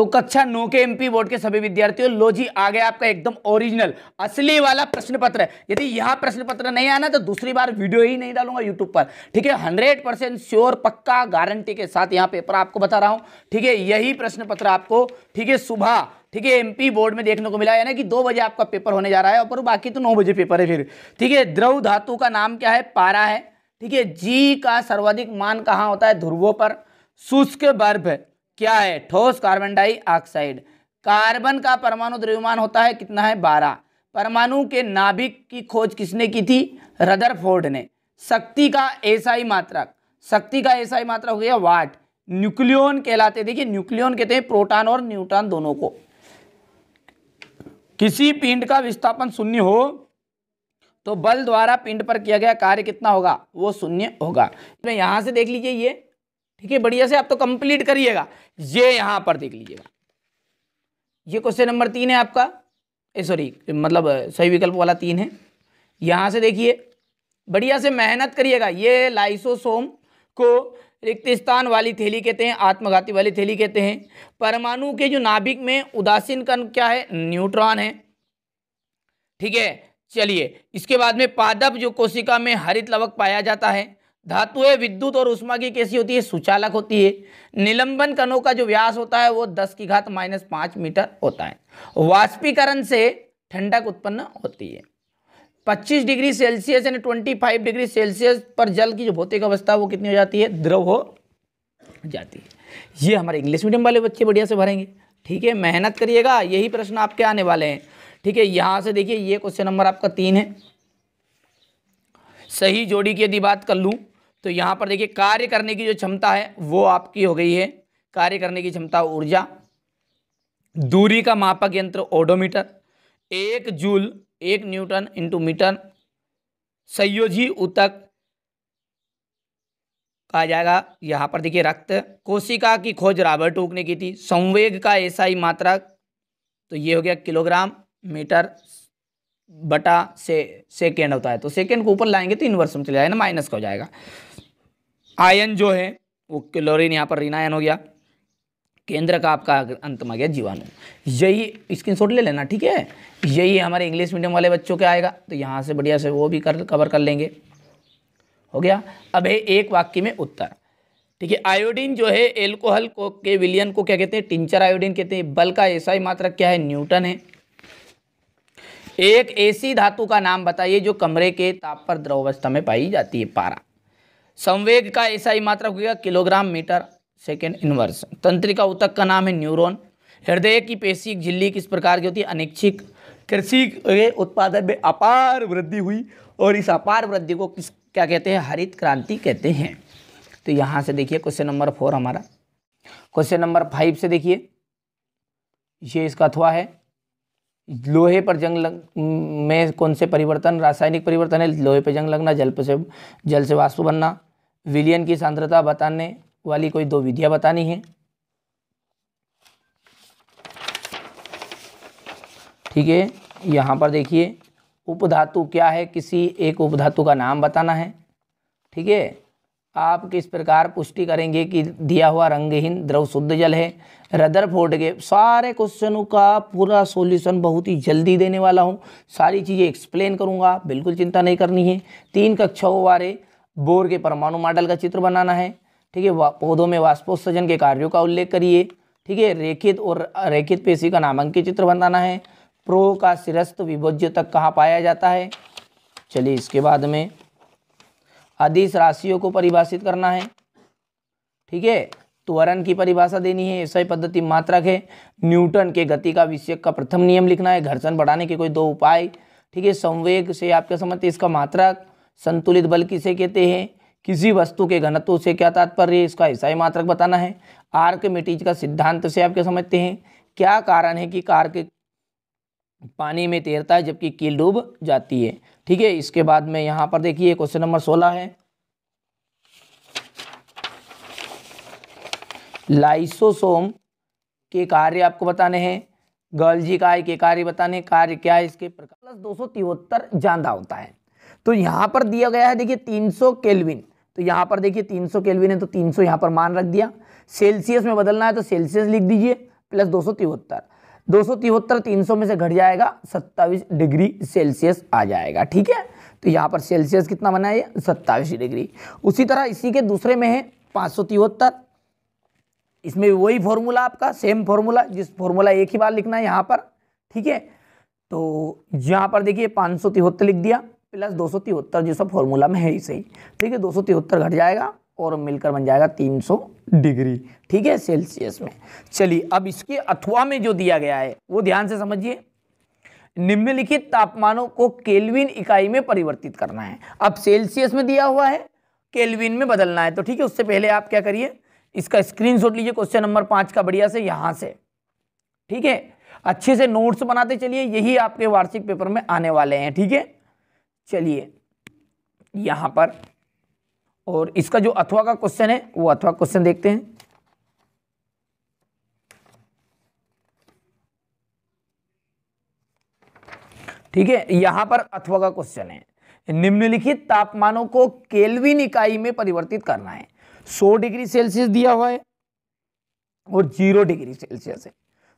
तो कक्षा नौ के एमपी बोर्ड के सभी विद्यार्थियों लो जी आ गया आपका एकदम ओरिजिनल असली वाला प्रश्न पत्र यदि यह प्रश्न पत्र नहीं आना तो दूसरी बार वीडियो ही नहीं डालूंगा यूट्यूब पर ठीक है हंड्रेड परसेंट श्योर पक्का गारंटी के साथ यहाँ पेपर आपको बता रहा हूँ ठीक है यही प्रश्न पत्र आपको ठीक है सुबह ठीक है एमपी बोर्ड में देखने को मिला यानी कि दो बजे आपका पेपर होने जा रहा है और बाकी तो नौ बजे पेपर है फिर ठीक है द्रव धातु का नाम क्या है पारा है ठीक है जी का सर्वाधिक मान कहाँ होता है ध्रुवों पर शुष्क बर्फ क्या है ठोस कार्बन डाइऑक्साइड कार्बन का परमाणु द्रव्यमान होता है कितना है बारह परमाणु के नाभिक की खोज किसने की थी रदरफोर्ड ने शक्ति का एसआई मात्रक शक्ति का एसआई मात्रक हो गया वाट न्यूक्लियन कहलाते देखिए न्यूक्लियन कहते हैं प्रोटॉन और न्यूट्रॉन दोनों को किसी पिंड का विस्थापन शून्य हो तो बल द्वारा पिंड पर किया गया कार्य कितना होगा वो शून्य होगा तो यहां से देख लीजिए ये ठीक है बढ़िया से आप तो कंप्लीट करिएगा ये यहाँ पर देख लीजिएगा ये क्वेश्चन नंबर तीन है आपका सॉरी मतलब सही विकल्प वाला तीन है यहां से देखिए बढ़िया से मेहनत करिएगा ये लाइसोसोम को रिक्त स्थान वाली थैली कहते हैं आत्मघाती वाली थैली कहते हैं परमाणु के जो नाभिक में उदासीन कण क्या है न्यूट्रॉन है ठीक है चलिए इसके बाद में पादप जो कोशिका में हरित लवक पाया जाता है धातुएं विद्युत और उष्मा की कैसी होती है सुचालक होती है निलंबन कणों का जो व्यास होता है वो दस की घात माइनस पांच मीटर होता है वाष्पीकरण से ठंडक उत्पन्न होती है 25 डिग्री सेल्सियस यानी 25 डिग्री सेल्सियस पर जल की जो भौतिक अवस्था वो कितनी हो जाती है द्रव हो जाती है ये हमारे इंग्लिश मीडियम वाले बच्चे बढ़िया से भरेंगे ठीक है मेहनत करिएगा यही प्रश्न आपके आने वाले हैं ठीक है यहाँ से देखिए ये क्वेश्चन नंबर आपका तीन है सही जोड़ी की यदि बात कर लूँ तो यहाँ पर देखिए कार्य करने की जो क्षमता है वो आपकी हो गई है कार्य करने की क्षमता ऊर्जा दूरी का मापक यंत्र ओडोमीटर एक जूल एक न्यूटन इंटू मीटर संयोजी उतक कहा जाएगा यहाँ पर देखिए रक्त कोशिका की खोज रॉबर्ट हुक ने की थी संवेग का ऐसा ही मात्रा तो ये हो गया किलोग्राम मीटर बटा से सेकेंड होता है तो सेकेंड को ऊपर लाएंगे तो इन्वर्स में चले जाएगा माइनस तो का हो जाएगा आयन जो है वो क्लोरीन यहाँ पर रीनायन हो गया केंद्र का आपका अंत में गया जीवाणु यही शॉट ले लेना ठीक है यही हमारे इंग्लिश मीडियम वाले बच्चों के आएगा तो यहाँ से बढ़िया से वो भी कर कवर कर लेंगे हो गया अब है एक वाक्य में उत्तर ठीक है आयोडीन जो है एल्कोहल को के विलियन को क्या कहते हैं टिंचर आयोडीन कहते हैं बल का ऐसा ही मात्रक क्या है न्यूटन है एक ऐसी धातु का नाम बताइए जो कमरे के ताप पर द्रवावस्था में पाई जाती है पारा संवेग का ही मात्रक हो गया किलोग्राम मीटर सेकेंड इन्वर्स तंत्रिका उतक का नाम है न्यूरोन हृदय की पेशी झिल्ली किस प्रकार की होती है अनिच्छिक कृषि के उत्पादन में अपार वृद्धि हुई और इस अपार वृद्धि को किस क्या कहते हैं हरित क्रांति कहते हैं तो यहाँ से देखिए क्वेश्चन नंबर फोर हमारा क्वेश्चन नंबर फाइव से देखिए ये इसका अथवा है लोहे पर जंग लग में कौन से परिवर्तन रासायनिक परिवर्तन है लोहे पर जंग लगना जल पर से जल से वास्तु बनना विलियन की सांद्रता बताने वाली कोई दो विधियां बतानी है ठीक है यहाँ पर देखिए उपधातु क्या है किसी एक उपधातु का नाम बताना है ठीक है आप किस प्रकार पुष्टि करेंगे कि दिया हुआ रंगहीन द्रव शुद्ध जल है रदर फोर्ड के सारे क्वेश्चनों का पूरा सॉल्यूशन बहुत ही जल्दी देने वाला हूँ सारी चीज़ें एक्सप्लेन करूँगा बिल्कुल चिंता नहीं करनी है तीन कक्षाओं वाले बोर के परमाणु मॉडल का चित्र बनाना है ठीक है पौधों में वाष्पोत्सर्जन के कार्यों का उल्लेख करिए ठीक है रेखित और रेखित पेशी का नामांकित चित्र बनाना है प्रो का सिरस्त विभोज्य तक कहाँ पाया जाता है चलिए इसके बाद में अधिस राशियों को परिभाषित करना है ठीक है त्वरण की परिभाषा देनी है ऐसा ही पद्धति मात्रक है न्यूटन के गति का विषय का प्रथम नियम लिखना है घर्षण बढ़ाने के कोई दो उपाय ठीक है संवेग से आपके समझते इसका मात्रक संतुलित बल किसे कहते हैं किसी वस्तु के घनत्व से क्या तात्पर्य है इसका ईसाई मात्रक बताना है आर्कमिटीज का सिद्धांत से आप क्या समझते हैं क्या कारण है कि कार के पानी में तैरता है जबकि कील डूब जाती है ठीक है इसके बाद में यहाँ पर देखिए क्वेश्चन नंबर सोलह है लाइसोसोम के कार्य आपको बताने हैं गर्लजी काय के कार्य बताने कार्य क्या है इसके प्रकार प्लस दो सौ तिहत्तर ज्यादा होता है तो यहां पर दिया गया है देखिए 300 केलविन तो यहां पर देखिए 300 सौ है तो 300 सौ यहां पर मान रख दिया सेल्सियस में बदलना है तो सेल्सियस लिख दीजिए प्लस दो सौ तिहत्तर दो सौ तिहत्तर तीन सौ में से घट जाएगा सत्ताईस डिग्री सेल्सियस आ जाएगा ठीक है तो यहाँ पर सेल्सियस कितना बना है सत्तावीस सत्ताईस डिग्री उसी तरह इसी के दूसरे में है पाँच सौ तिहत्तर इसमें वही फॉर्मूला आपका सेम फॉर्मूला जिस फॉर्मूला एक ही बार लिखना है यहाँ पर ठीक है तो यहाँ पर देखिए पाँच सौ तिहत्तर लिख दिया प्लस दो सौ तिहत्तर जैसा फॉर्मूला में है ही सही ठीक है दो सौ तिहत्तर घट जाएगा और मिलकर बन जाएगा 300 डिग्री ठीक है सेल्सियस में चलिए अब इसके अथवा में जो दिया गया है वो ध्यान से समझिए निम्नलिखित तापमानों को केल्विन इकाई में परिवर्तित करना है अब सेल्सियस में दिया हुआ है केल्विन में बदलना है तो ठीक है उससे पहले आप क्या करिए इसका स्क्रीनशॉट लीजिए क्वेश्चन नंबर पांच का बढ़िया से यहां से ठीक है अच्छे से नोट्स बनाते चलिए यही आपके वार्षिक पेपर में आने वाले हैं ठीक है चलिए यहां पर और इसका जो अथवा का क्वेश्चन है वो अथवा क्वेश्चन देखते हैं ठीक है यहां पर अथवा का क्वेश्चन है निम्नलिखित तापमानों को केल्विन इकाई में परिवर्तित करना है 100 डिग्री सेल्सियस दिया हुआ है और जीरो डिग्री सेल्सियस है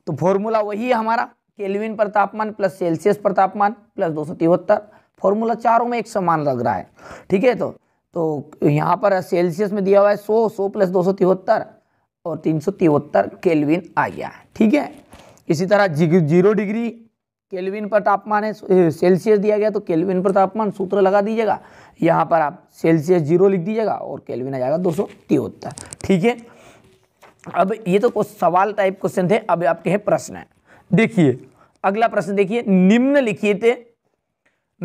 तो फॉर्मूला वही है हमारा केल्विन पर तापमान प्लस सेल्सियस पर तापमान प्लस दो सौ तिहत्तर फॉर्मूला चारों में एक समान लग रहा है ठीक है तो तो यहाँ पर सेल्सियस में दिया हुआ है सो सौ प्लस दो सौ तिहत्तर और तीन सौ तिहत्तर केल्विन आ गया ठीक है इसी तरह जीरो डिग्री केल्विन पर तापमान है सेल्सियस दिया गया तो केल्विन पर तापमान सूत्र लगा दीजिएगा यहाँ पर आप सेल्सियस जीरो लिख दीजिएगा और केल्विन आ जाएगा दो सौ तिहत्तर ठीक है अब ये तो सवाल टाइप क्वेश्चन थे अब आपके हैं प्रश्न है देखिए अगला प्रश्न देखिए निम्नलिखित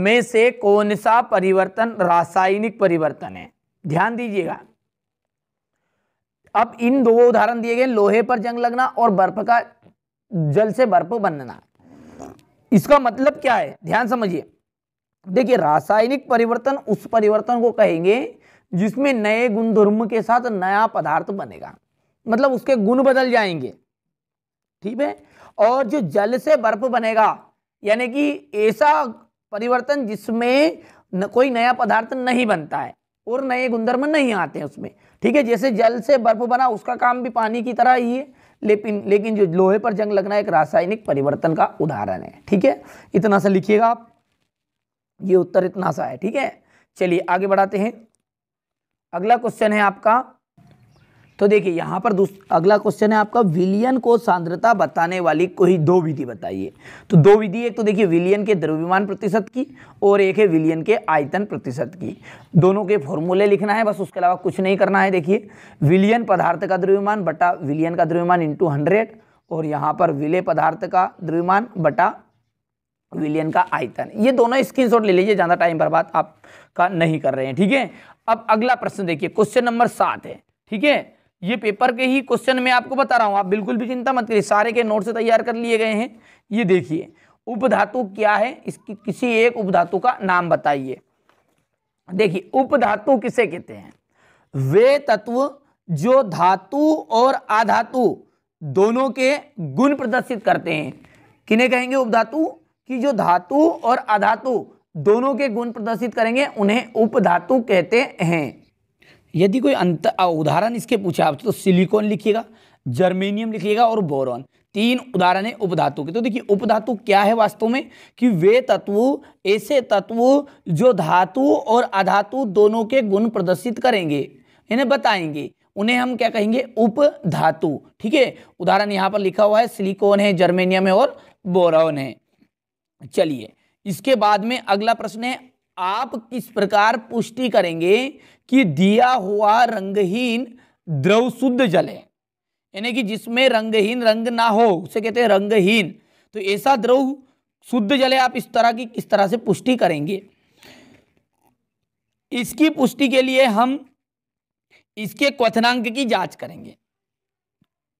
में से कौन सा परिवर्तन रासायनिक परिवर्तन है ध्यान दीजिएगा अब इन दो उदाहरण दिए गए लोहे पर जंग लगना और बर्फ का जल से बर्फ बनना इसका मतलब क्या है ध्यान समझिए देखिए रासायनिक परिवर्तन उस परिवर्तन को कहेंगे जिसमें नए गुणधर्म के साथ नया पदार्थ बनेगा मतलब उसके गुण बदल जाएंगे ठीक है और जो जल से बर्फ बनेगा यानी कि ऐसा परिवर्तन जिसमें न, कोई नया पदार्थ नहीं बनता है और नए गुणधर्म नहीं आते हैं उसमें ठीक है जैसे जल से बर्फ बना उसका काम भी पानी की तरह ही है लेकिन लेकिन जो लोहे पर जंग लगना एक रासायनिक परिवर्तन का उदाहरण है ठीक है इतना सा लिखिएगा आप ये उत्तर इतना सा है ठीक है चलिए आगे बढ़ाते हैं अगला क्वेश्चन है आपका तो देखिए यहाँ पर अगला क्वेश्चन है आपका विलियन को सांद्रता बताने वाली कोई दो विधि बताइए तो दो विधि एक तो देखिए विलियन के द्रव्यमान प्रतिशत की और एक है विलियन के आयतन प्रतिशत की दोनों के फॉर्मूले लिखना है बस उसके अलावा कुछ नहीं करना है देखिए विलियन पदार्थ का द्रव्यमान बटा विलियन का द्रव्यमान इंटू हंड्रेड और यहाँ पर विलय पदार्थ का द्रव्यमान बटा विलियन का आयतन ये दोनों स्क्रीनशॉट ले लीजिए ज़्यादा टाइम बर्बाद आपका नहीं कर रहे हैं ठीक है अब अगला प्रश्न देखिए क्वेश्चन नंबर सात है ठीक है ये पेपर के ही क्वेश्चन में आपको बता रहा हूँ आप बिल्कुल भी चिंता मत करिए सारे के नोट से तैयार कर लिए गए हैं ये देखिए उपधातु क्या है इसकी किसी एक उपधातु का नाम बताइए देखिए उपधातु किसे कहते हैं वे तत्व जो धातु और आधातु दोनों के गुण प्रदर्शित करते हैं किन्हें कहेंगे उपधातु कि जो धातु और अधातु दोनों के गुण प्रदर्शित करेंगे उन्हें उपधातु कहते हैं यदि कोई अंत उदाहरण इसके पूछे आपसे तो सिलिकॉन लिखिएगा जर्मेनियम लिखिएगा और बोरॉन तीन उदाहरण है उपधातु के तो देखिए उपधातु क्या है वास्तव में कि वे तत्व ऐसे तत्व जो धातु और अधातु दोनों के गुण प्रदर्शित करेंगे इन्हें बताएंगे उन्हें हम क्या कहेंगे उपधातु ठीक है उदाहरण यहां पर लिखा हुआ है सिलिकॉन है जर्मेनियम है और बोरॉन है चलिए इसके बाद में अगला प्रश्न है आप किस प्रकार पुष्टि करेंगे कि दिया हुआ रंगहीन द्रव शुद्ध जल है यानी कि जिसमें रंगहीन रंग ना हो उसे कहते हैं रंगहीन तो ऐसा द्रव शुद्ध जल है आप इस तरह की किस तरह से पुष्टि करेंगे इसकी पुष्टि के लिए हम इसके क्वथनांक की जांच करेंगे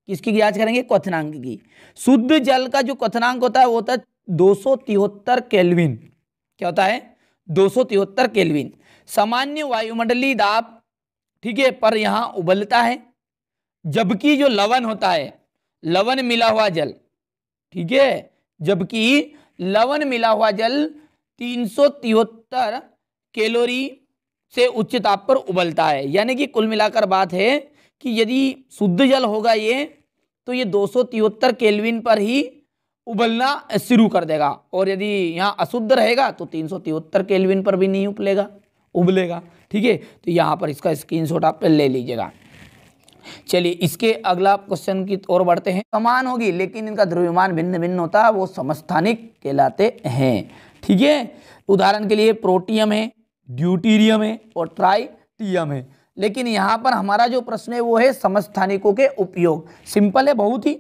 किसकी जांच करेंगे क्वथनांक की शुद्ध जल का जो क्वथनांक होता है वो होता है दो सौ तिहत्तर कैलविन क्या होता है दो सौ तिहत्तर केल्विन सामान्य वायुमंडलीय दाब ठीक है पर यहाँ उबलता है जबकि जो लवन होता है लवन मिला हुआ जल ठीक है जबकि लवन मिला हुआ जल तीन सौ तिहत्तर कैलोरी से उच्च ताप पर उबलता है यानी कि कुल मिलाकर बात है कि यदि शुद्ध जल होगा ये तो ये दो सौ तिहत्तर केल्विन पर ही उबलना शुरू कर देगा और यदि यहाँ अशुद्ध रहेगा तो तीन सौ तिहत्तर केलविन पर भी नहीं उबलेगा उबलेगा ठीक है तो यहाँ पर इसका स्क्रीनशॉट आप ले लीजिएगा चलिए इसके अगला क्वेश्चन की ओर बढ़ते हैं समान होगी लेकिन इनका द्रव्यमान भिन्न भिन्न होता है वो समस्थानिक कहलाते हैं ठीक है उदाहरण के लिए प्रोटियम है ड्यूटीरियम है और ट्राइटियम है लेकिन यहाँ पर हमारा जो प्रश्न है वो है समस्थानिकों के उपयोग सिंपल है बहुत ही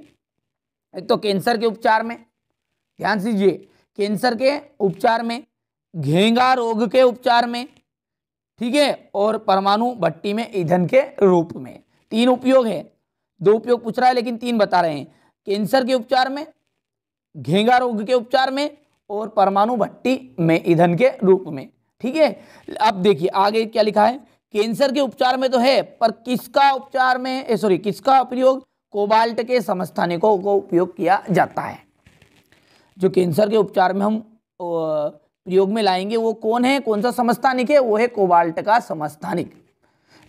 एक तो कैंसर के उपचार में ध्यान दीजिए कैंसर के उपचार में घेंगा रोग के उपचार में ठीक है और परमाणु भट्टी में ईंधन के रूप में तीन उपयोग है दो उपयोग पूछ रहा है लेकिन तीन बता रहे हैं कैंसर के उपचार में घेंगा रोग के उपचार में और परमाणु भट्टी में ईंधन के रूप में ठीक है अब देखिए आगे क्या लिखा है कैंसर के उपचार में तो है पर किसका उपचार में सॉरी किसका प्रयोग कोबाल्ट के समस्थानिकों को उपयोग किया जाता है जो कैंसर के उपचार में हम प्रयोग में लाएंगे वो कौन है कौन सा समस्थानिक है वो है कोबाल्ट का समस्थानिक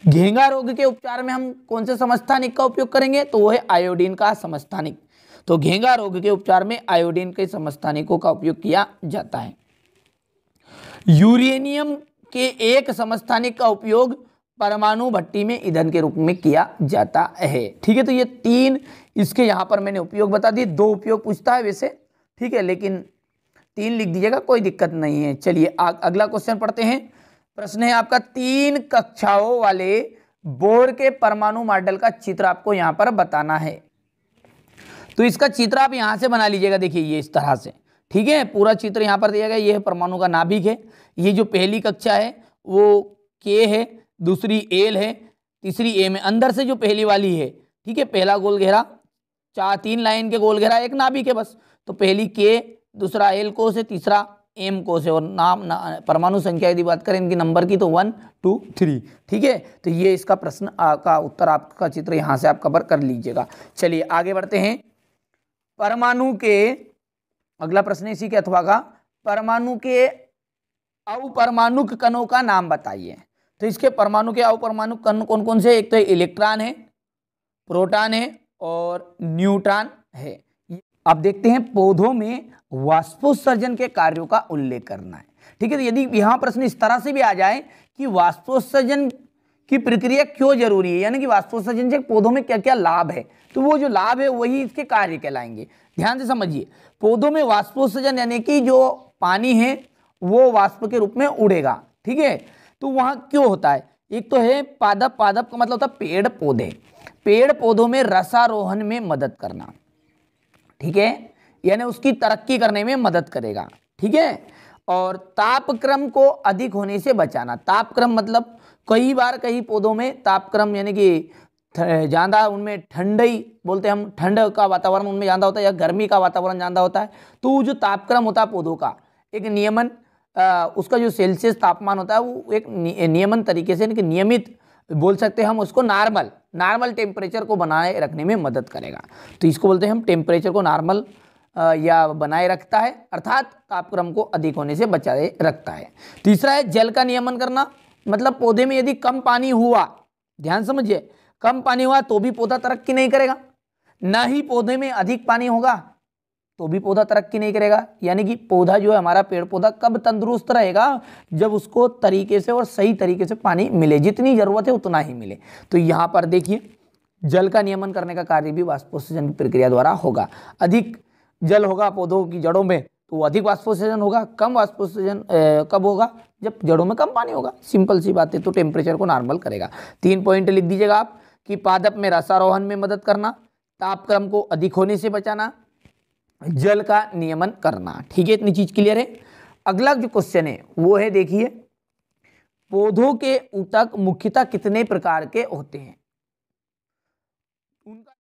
घेंगा रोग के उपचार में हम कौन से समस्थानिक का उपयोग करेंगे तो वो है आयोडीन का समस्थानिक तो घेंगा रोग के उपचार में आयोडीन के समस्थानिकों का उपयोग किया जाता है यूरेनियम के एक समस्थानिक का उपयोग परमाणु भट्टी में ईंधन के रूप में किया जाता है ठीक है तो ये तीन इसके यहाँ पर मैंने उपयोग बता दिए दो उपयोग पूछता है वैसे ठीक है लेकिन तीन लिख दीजिएगा कोई दिक्कत नहीं है चलिए अगला क्वेश्चन पढ़ते हैं प्रश्न है आपका तीन कक्षाओं वाले बोर के परमाणु मॉडल का चित्र आपको यहाँ पर बताना है तो इसका चित्र आप यहाँ से बना लीजिएगा देखिए ये इस तरह से ठीक है पूरा चित्र यहाँ पर दिया गया ये परमाणु का नाभिक है ये जो पहली कक्षा है वो के है दूसरी एल है तीसरी एम है अंदर से जो पहली वाली है ठीक है पहला गोल घेरा चार तीन लाइन के गोल घेरा एक नाभिक के बस तो पहली के दूसरा एल कोस है तीसरा एम कोस है और नाम ना, परमाणु संख्या यदि बात करें इनकी नंबर की तो वन टू थ्री ठीक है तो ये इसका प्रश्न का उत्तर आपका चित्र यहाँ से आप कवर कर लीजिएगा चलिए आगे बढ़ते हैं परमाणु के अगला प्रश्न इसी के अथवा का परमाणु के अवपरमाणुक कणों का नाम बताइए तो इसके परमाणु के अवपरमाणु कण कौन कौन से एक तो इलेक्ट्रॉन है प्रोटॉन है और न्यूट्रॉन है आप देखते हैं पौधों में वाष्पोत्सर्जन के कार्यों का उल्लेख करना है ठीक है तो यदि यहाँ प्रश्न इस तरह से भी आ जाए कि वाष्पोत्सर्जन की प्रक्रिया क्यों जरूरी है यानी कि वाष्पोत्सर्जन से पौधों में क्या क्या लाभ है तो वो जो लाभ है वही इसके कार्य कहलाएंगे ध्यान से समझिए पौधों में वाष्पोत्सर्जन यानी कि जो पानी है वो वाष्प के रूप में उड़ेगा ठीक है तो वहाँ क्यों होता है एक तो है पादप पादप का मतलब होता है पेड़ पौधे पेड़ पौधों में रसारोहन में मदद करना ठीक है यानी उसकी तरक्की करने में मदद करेगा ठीक है और तापक्रम को अधिक होने से बचाना तापक्रम मतलब कई बार कई पौधों में तापक्रम यानी कि ज़्यादा उनमें ठंडई बोलते हैं हम ठंड का वातावरण उनमें ज़्यादा होता है या गर्मी का वातावरण ज़्यादा होता है तो जो तापक्रम होता है पौधों का एक नियमन उसका जो सेल्सियस तापमान होता है वो एक नियमन तरीके से कि नियमित बोल सकते हैं हम उसको नॉर्मल नॉर्मल टेम्परेचर को बनाए रखने में मदद करेगा तो इसको बोलते हैं हम टेम्परेचर को नॉर्मल या बनाए रखता है अर्थात तापक्रम को अधिक होने से बचाए रखता है तीसरा है जल का नियमन करना मतलब पौधे में यदि कम पानी हुआ ध्यान समझिए कम पानी हुआ तो भी पौधा तरक्की नहीं करेगा ना ही पौधे में अधिक पानी होगा तो भी पौधा तरक्की नहीं करेगा यानी कि पौधा जो है हमारा पेड़ पौधा कब तंदुरुस्त रहेगा जब उसको तरीके से और सही तरीके से पानी मिले जितनी ज़रूरत है उतना ही मिले तो यहाँ पर देखिए जल का नियमन करने का कार्य भी वाष्पोत्सर्जन की प्रक्रिया द्वारा होगा अधिक जल होगा पौधों की जड़ों में तो अधिक वाष्पोत्सर्जन होगा कम वाष्पोत्सर्जन कब होगा जब जड़ों में कम पानी होगा सिंपल सी बात है तो टेम्परेचर को नॉर्मल करेगा तीन पॉइंट लिख दीजिएगा आप कि पादप में रसारोहन में मदद करना तापक्रम को अधिक होने से बचाना जल का नियमन करना ठीक है इतनी चीज क्लियर है अगला जो क्वेश्चन है वो है देखिए पौधों के ऊतक मुख्यतः कितने प्रकार के होते हैं